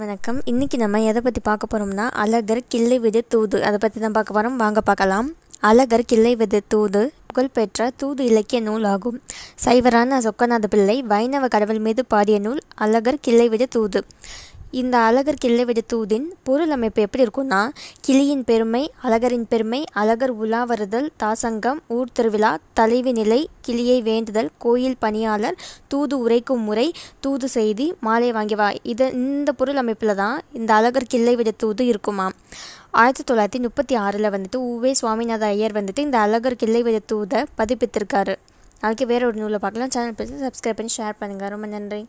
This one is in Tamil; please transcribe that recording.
வணக்கம் இன்றைக்கி நம்ம எதை பற்றி பார்க்க போகிறோம்னா அழகர் கிள்ளை விதை தூது அதை பற்றி தான் பார்க்க போகிறோம் வாங்க பார்க்கலாம் அழகர் கிள்ளை விதை தூது புகழ்பெற்ற தூது இலக்கிய நூல் ஆகும் சைவரான சொக்கநாத பிள்ளை வைணவ கடவுள் மீது பாடிய நூல் அழகர் கிள்ளை விதை தூது இந்த அழகர் கிள்ளை விடுத்தூதின் பொருள் அமைப்பு எப்படி இருக்கும்னா கிளியின் பெருமை அழகரின் பெருமை அழகர் உலா வருதல் தாசங்கம் ஊர் திருவிழா தலைவி நிலை கிளியை வேண்டுதல் கோயில் பணியாளர் தூது உரைக்கும் முறை தூது செய்தி மாலை வாங்கி வா இது இந்த பொருள் அமைப்பில் தான் இந்த அழகர் கிள்ளை விடுத்தூது இருக்குமாம் ஆயிரத்தி தொள்ளாயிரத்தி முப்பத்தி ஆறில் வந்துட்டு உவே சுவாமிநாத ஐயர் வந்துட்டு இந்த அழகர் கிள்ளை விடுத்தூதை பதிப்பித்திருக்காரு நாளைக்கு வேற ஒரு நூலை பார்க்கலாம் சேனல் பற்றி சப்ஸ்கிரைப் பண்ணி ஷேர் பண்ணுங்கள் ரொம்ப நன்றி